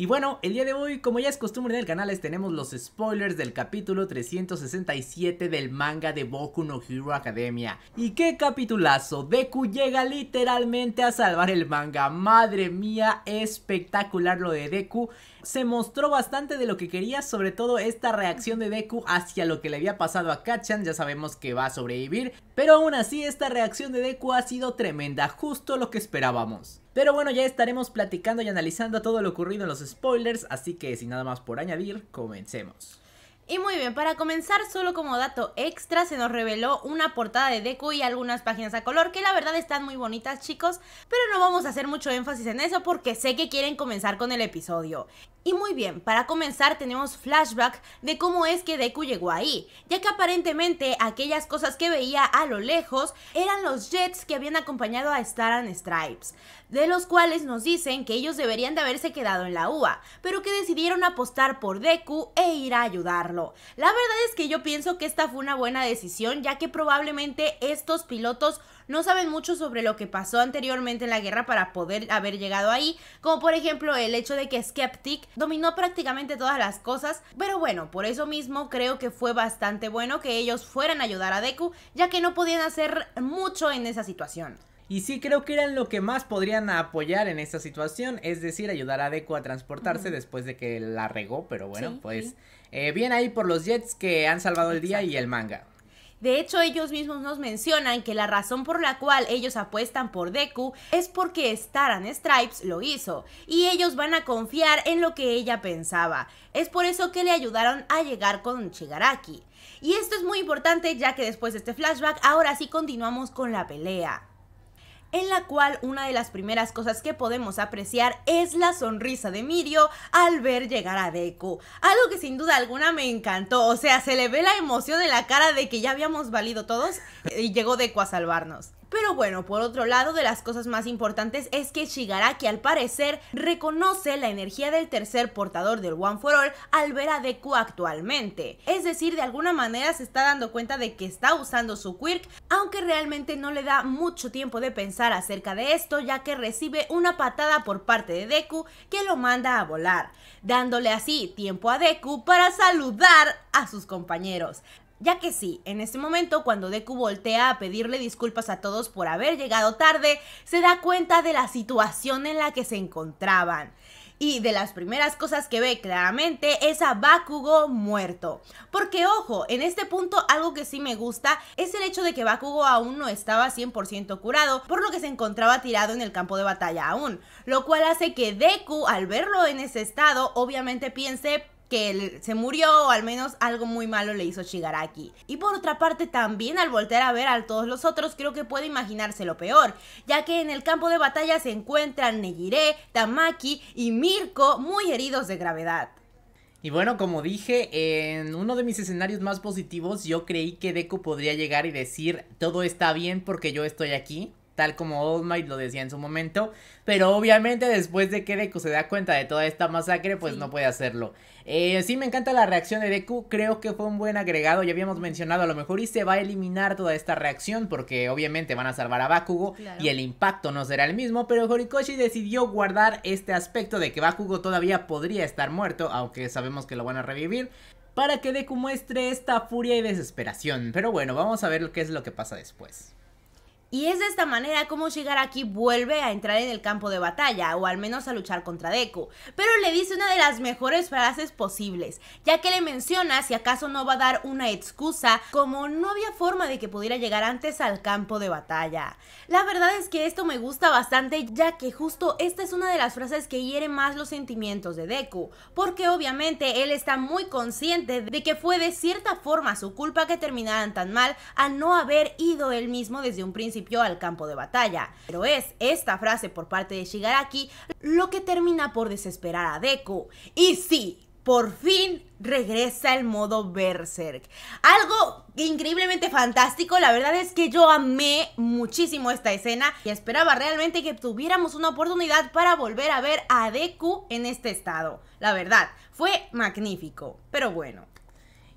Y bueno, el día de hoy, como ya es costumbre en el canal, les tenemos los spoilers del capítulo 367 del manga de Boku no Hero Academia. Y qué capitulazo, Deku llega literalmente a salvar el manga. Madre mía, espectacular lo de Deku. Se mostró bastante de lo que quería, sobre todo esta reacción de Deku hacia lo que le había pasado a Kachan, ya sabemos que va a sobrevivir, pero aún así esta reacción de Deku ha sido tremenda, justo lo que esperábamos. Pero bueno, ya estaremos platicando y analizando todo lo ocurrido en los spoilers, así que sin nada más por añadir, comencemos. Y muy bien, para comenzar, solo como dato extra, se nos reveló una portada de Deku y algunas páginas a color, que la verdad están muy bonitas, chicos, pero no vamos a hacer mucho énfasis en eso porque sé que quieren comenzar con el episodio. Y muy bien, para comenzar tenemos flashback de cómo es que Deku llegó ahí, ya que aparentemente aquellas cosas que veía a lo lejos eran los jets que habían acompañado a Star and Stripes, de los cuales nos dicen que ellos deberían de haberse quedado en la UA, pero que decidieron apostar por Deku e ir a ayudarlo. La verdad es que yo pienso que esta fue una buena decisión, ya que probablemente estos pilotos no saben mucho sobre lo que pasó anteriormente en la guerra para poder haber llegado ahí, como por ejemplo el hecho de que Skeptic dominó prácticamente todas las cosas, pero bueno, por eso mismo creo que fue bastante bueno que ellos fueran a ayudar a Deku, ya que no podían hacer mucho en esa situación. Y sí creo que eran lo que más podrían apoyar en esta situación, es decir, ayudar a Deku a transportarse después de que la regó, pero bueno, pues eh, bien ahí por los Jets que han salvado el día y el manga. De hecho, ellos mismos nos mencionan que la razón por la cual ellos apuestan por Deku es porque Star Stripes lo hizo, y ellos van a confiar en lo que ella pensaba. Es por eso que le ayudaron a llegar con Shigaraki. Y esto es muy importante ya que después de este flashback, ahora sí continuamos con la pelea en la cual una de las primeras cosas que podemos apreciar es la sonrisa de Mirio al ver llegar a Deku. Algo que sin duda alguna me encantó, o sea, se le ve la emoción en la cara de que ya habíamos valido todos y llegó Deku a salvarnos. Pero bueno, por otro lado, de las cosas más importantes es que Shigaraki al parecer reconoce la energía del tercer portador del One for All al ver a Deku actualmente. Es decir, de alguna manera se está dando cuenta de que está usando su quirk, aunque realmente no le da mucho tiempo de pensar acerca de esto, ya que recibe una patada por parte de Deku que lo manda a volar, dándole así tiempo a Deku para saludar a sus compañeros ya que sí, en este momento cuando Deku voltea a pedirle disculpas a todos por haber llegado tarde, se da cuenta de la situación en la que se encontraban. Y de las primeras cosas que ve claramente es a Bakugo muerto. Porque ojo, en este punto algo que sí me gusta es el hecho de que Bakugo aún no estaba 100% curado, por lo que se encontraba tirado en el campo de batalla aún. Lo cual hace que Deku, al verlo en ese estado, obviamente piense, que se murió o al menos algo muy malo le hizo Shigaraki. Y por otra parte también al voltear a ver a todos los otros creo que puede imaginarse lo peor, ya que en el campo de batalla se encuentran Negire, Tamaki y Mirko muy heridos de gravedad. Y bueno, como dije, en uno de mis escenarios más positivos yo creí que Deku podría llegar y decir todo está bien porque yo estoy aquí tal como All Might lo decía en su momento, pero obviamente después de que Deku se da cuenta de toda esta masacre, pues no puede hacerlo. Eh, sí, me encanta la reacción de Deku, creo que fue un buen agregado, ya habíamos mencionado a lo mejor y se va a eliminar toda esta reacción porque obviamente van a salvar a Bakugo y el impacto no será el mismo, pero Horikoshi decidió guardar este aspecto de que Bakugo todavía podría estar muerto, aunque sabemos que lo van a revivir, para que Deku muestre esta furia y desesperación. Pero bueno, vamos a ver qué es lo que pasa después. Y es de esta manera como Shigaraki vuelve a entrar en el campo de batalla, o al menos a luchar contra Deku. Pero le dice una de las mejores frases posibles, ya que le menciona si acaso no va a dar una excusa como no había forma de que pudiera llegar antes al campo de batalla. La verdad es que esto me gusta bastante, ya que justo esta es una de las frases que hiere más los sentimientos de Deku, porque obviamente él está muy consciente de que fue de cierta forma su culpa que terminaran tan mal al no haber ido él mismo desde un principio al campo de batalla. Pero es esta frase por parte de Shigaraki lo que termina por desesperar a Deku. Y sí, por fin regresa el modo Berserk. Algo increíblemente fantástico, la verdad es que yo amé muchísimo esta escena y esperaba realmente que tuviéramos una oportunidad para volver a ver a Deku en este estado. La verdad, fue magnífico, pero bueno.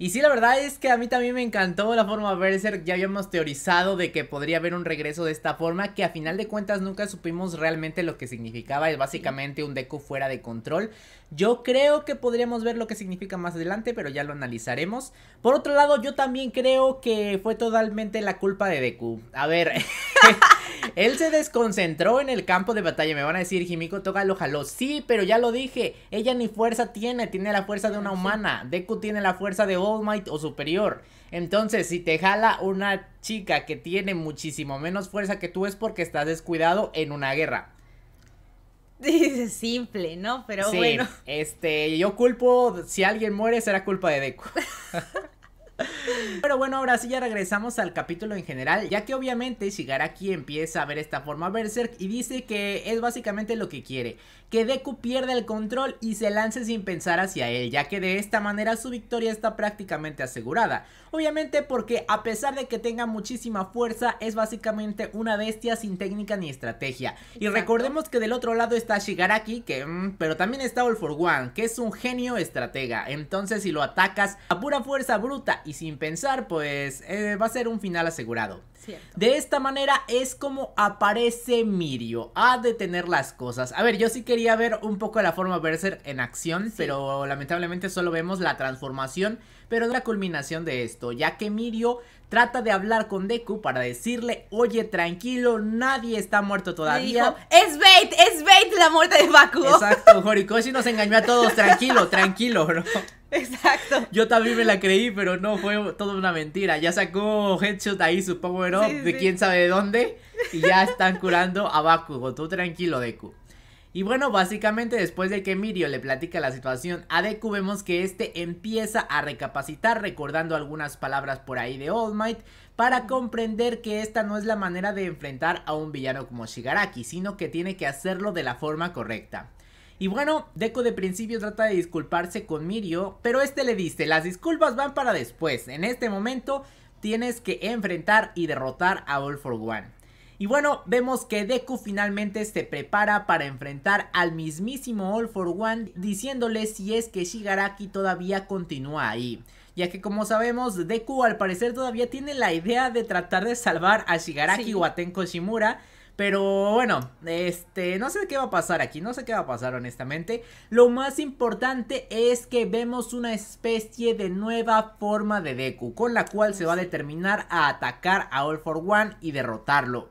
Y sí, la verdad es que a mí también me encantó la forma Berserk. Ya habíamos teorizado de que podría haber un regreso de esta forma, que a final de cuentas nunca supimos realmente lo que significaba. Es básicamente un Deku fuera de control. Yo creo que podríamos ver lo que significa más adelante, pero ya lo analizaremos. Por otro lado, yo también creo que fue totalmente la culpa de Deku. A ver, Él se desconcentró en el campo de batalla. Me van a decir, Jimiko toca lo jaló. Sí, pero ya lo dije. Ella ni fuerza tiene. Tiene la fuerza de una ah, humana. Deku tiene la fuerza de All Might o superior. Entonces, si te jala una chica que tiene muchísimo menos fuerza que tú, es porque estás descuidado en una guerra. Dice simple, ¿no? Pero bueno. Este, yo culpo, si alguien muere, será culpa de Deku. Pero bueno, ahora sí ya regresamos al capítulo en general, ya que obviamente Shigaraki empieza a ver esta forma Berserk y dice que es básicamente lo que quiere, que Deku pierda el control y se lance sin pensar hacia él, ya que de esta manera su victoria está prácticamente asegurada. Obviamente porque a pesar de que tenga muchísima fuerza, es básicamente una bestia sin técnica ni estrategia. Y recordemos que del otro lado está Shigaraki, que mm, pero también está All for One, que es un genio estratega. Entonces si lo atacas a pura fuerza bruta y sin pensar, pues eh, va a ser un final asegurado. De esta manera es como aparece Mirio a detener las cosas. A ver, yo sí quería ver un poco la forma Berser en acción, pero lamentablemente solo vemos la transformación, pero es la culminación de esto, ya que Mirio trata de hablar con Deku para decirle, oye, tranquilo, nadie está muerto todavía. es bait, es bait la muerte de Baku. Exacto, Horikoshi nos engañó a todos, tranquilo, tranquilo, bro. Exacto. Yo también me la creí, pero no, fue toda una mentira. Ya sacó Headshot ahí supongo ¿no? de quién sabe de dónde. Y ya están curando a Bakugo. Tú tranquilo, Deku. Y bueno, básicamente después de que Mirio le platica la situación a Deku, vemos que este empieza a recapacitar, recordando algunas palabras por ahí de All Might, para comprender que esta no es la manera de enfrentar a un villano como Shigaraki, sino que tiene que hacerlo de la forma correcta. Y bueno, Deku de principio trata de disculparse con Mirio, pero este le dice, las disculpas van para después, en este momento tienes que enfrentar y derrotar a All for One. Y bueno, vemos que Deku finalmente se prepara para enfrentar al mismísimo All for One diciéndole si es que Shigaraki todavía continúa ahí. Ya que como sabemos, Deku al parecer todavía tiene la idea de tratar de salvar a Shigaraki o a Tenko Shimura pero bueno, este, no sé qué va a pasar aquí, no sé qué va a pasar honestamente. Lo más importante es que vemos una especie de nueva forma de Deku, con la cual se va a determinar a atacar a All for One y derrotarlo.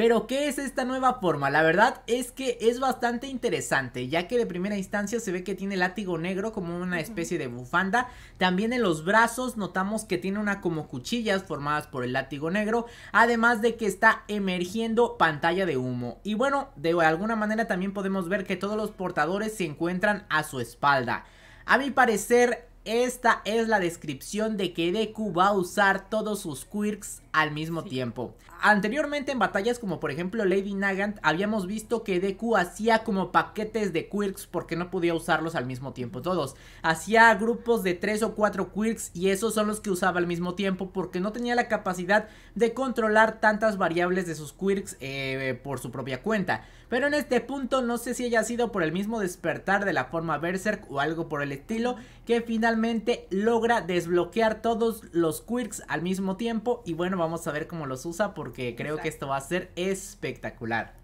Pero ¿qué es esta nueva forma? La verdad es que es bastante interesante, ya que de primera instancia se ve que tiene látigo negro como una especie de bufanda. También en los brazos notamos que tiene una como cuchillas formadas por el látigo negro, además de que está emergiendo pantalla de humo. Y bueno, de alguna manera también podemos ver que todos los portadores se encuentran a su espalda. A mi parecer, esta es la descripción de que Deku va a usar todos sus quirks al mismo tiempo. Anteriormente en batallas como por ejemplo Lady Nagant habíamos visto que Deku hacía como paquetes de quirks porque no podía usarlos al mismo tiempo todos. Hacía grupos de 3 o 4 quirks y esos son los que usaba al mismo tiempo porque no tenía la capacidad de controlar tantas variables de sus quirks eh, por su propia cuenta. Pero en este punto no sé si haya sido por el mismo despertar de la forma Berserk o algo por el estilo que finalmente logra desbloquear todos los quirks al mismo tiempo y bueno vamos a ver cómo los usa porque creo que esto va a ser espectacular.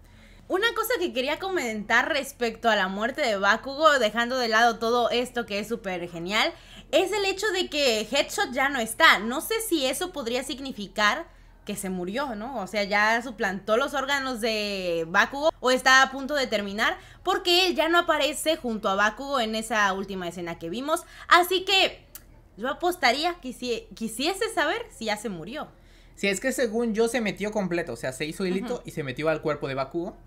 Una cosa que quería comentar respecto a la muerte de Bakugo, dejando de lado todo esto que es súper genial, es el hecho de que Headshot ya no está. No sé si eso podría significar que se murió, ¿no? O sea, ya suplantó los órganos de Bakugo o está a punto de terminar porque él ya no aparece junto a Bakugo en esa última escena que vimos. Así que yo apostaría que quisiese saber si ya se murió. Si es que según yo se metió completo, o sea, se hizo hilito y se metió al cuerpo de Bakugo.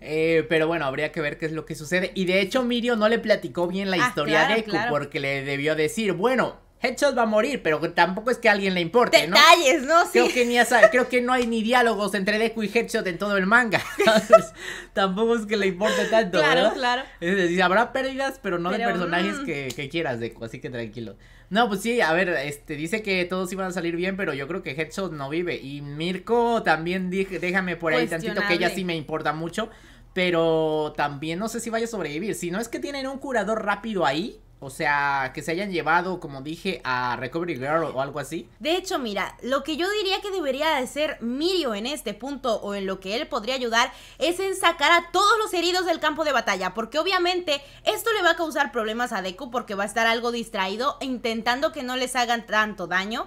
Eh, pero bueno, habría que ver qué es lo que sucede. Y de hecho, Mirio no le platicó bien la ah, historia a de Deku porque le debió decir, bueno, Headshot va a morir, pero tampoco es que a alguien le importe, Detalles, ¿no? Creo que ni creo que no hay ni diálogos entre Deku y Headshot en todo el manga. Entonces, tampoco es que le importe tanto, claro, Claro, Es decir, habrá pérdidas, pero no de personajes mm. que, que, quieras, Deku, así que tranquilo. No, pues sí, a ver, este, dice que todos iban a salir bien, pero yo creo que Headshot no vive. Y Mirko también, dije, déjame por ahí tantito, que ella sí me importa mucho. Pero también no sé si vaya a sobrevivir. Si no es que tienen un curador rápido ahí, o sea, que se hayan llevado, como dije, a Recovery Girl o algo así. De hecho, mira, lo que yo diría que debería de ser Mirio en este punto o en lo que él podría ayudar es en sacar a todos los heridos del campo de batalla, porque obviamente esto le va a causar problemas a Deku porque va a estar algo distraído e intentando que no les hagan tanto daño.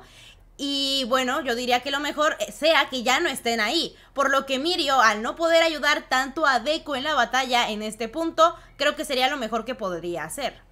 Y bueno, yo diría que lo mejor sea que ya no estén ahí. Por lo que Mirio, al no poder ayudar tanto a Deku en la batalla en este punto, creo que sería lo mejor que podría hacer.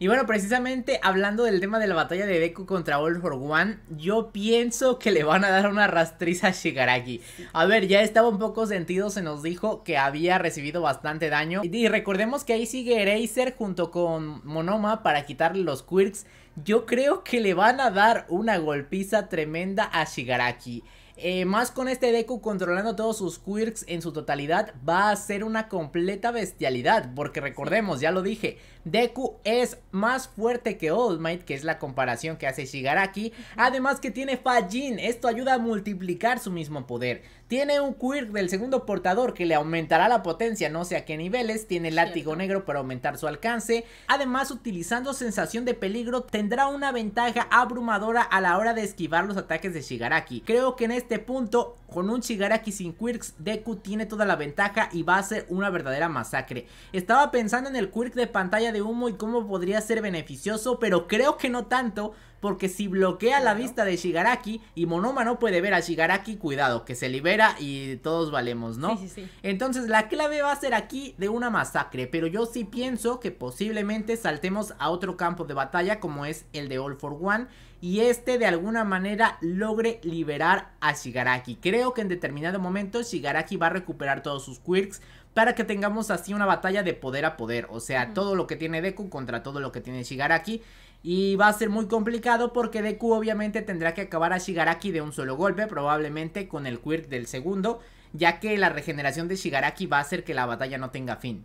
Y bueno, precisamente hablando del tema de la batalla de Deku contra All for One, yo pienso que le van a dar una rastriza a Shigaraki. A ver, ya estaba un poco sentido, se nos dijo que había recibido bastante daño. Y recordemos que ahí sigue Eraser junto con Monoma para quitarle los quirks. Yo creo que le van a dar una golpiza tremenda a Shigaraki. Eh, más con este Deku controlando todos sus quirks en su totalidad, va a ser una completa bestialidad. Porque recordemos, ya lo dije, Deku es más fuerte que Old Might, que es la comparación que hace Shigaraki. Además que tiene Fajin, esto ayuda a multiplicar su mismo poder. Tiene un quirk del segundo portador que le aumentará la potencia, no sé a qué niveles. Tiene látigo negro para aumentar su alcance. Además, utilizando sensación de peligro, tendrá una ventaja abrumadora a la hora de esquivar los ataques de Shigaraki. Creo que en este este punto, con un Shigaraki sin quirks, Deku tiene toda la ventaja y va a ser una verdadera masacre. Estaba pensando en el quirk de pantalla de humo y cómo podría ser beneficioso, pero creo que no tanto, porque si bloquea la vista de Shigaraki y Monoma no puede ver a Shigaraki, cuidado, que se libera y todos valemos, ¿no? Entonces la clave va a ser aquí de una masacre, pero yo sí pienso que posiblemente saltemos a otro campo de batalla como es el de All for One y este de alguna manera logre liberar a Shigaraki. Creo que en determinado momento Shigaraki va a recuperar todos sus quirks para que tengamos así una batalla de poder a poder, o sea, todo lo que tiene Deku contra todo lo que tiene Shigaraki. Y va a ser muy complicado porque Deku obviamente tendrá que acabar a Shigaraki de un solo golpe, probablemente con el quirk del segundo, ya que la regeneración de Shigaraki va a hacer que la batalla no tenga fin.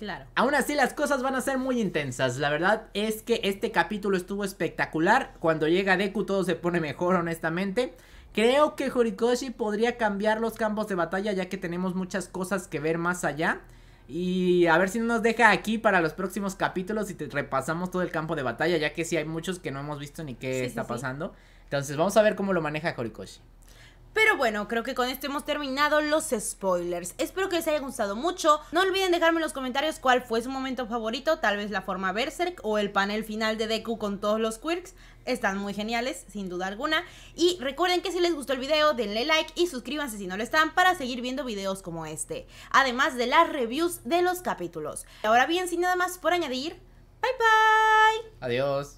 Claro. Aún así las cosas van a ser muy intensas. La verdad es que este capítulo estuvo espectacular. Cuando llega Deku todo se pone mejor, honestamente. Creo que Horikoshi podría cambiar los campos de batalla ya que tenemos muchas cosas que ver más allá. Y a ver si nos deja aquí para los próximos capítulos y te repasamos todo el campo de batalla, ya que sí hay muchos que no hemos visto ni qué está pasando. Entonces vamos a ver cómo lo maneja Horikoshi. Pero bueno, creo que con esto hemos terminado los spoilers. Espero que les haya gustado mucho. No olviden dejarme en los comentarios cuál fue su momento favorito, tal vez la forma Berserk o el panel final de Deku con todos los quirks. Están muy geniales, sin duda alguna. Y recuerden que si les gustó el video, denle like y suscríbanse si no lo están para seguir viendo videos como este. Además de las reviews de los capítulos. Ahora bien, sin nada más por añadir, bye bye. Adiós.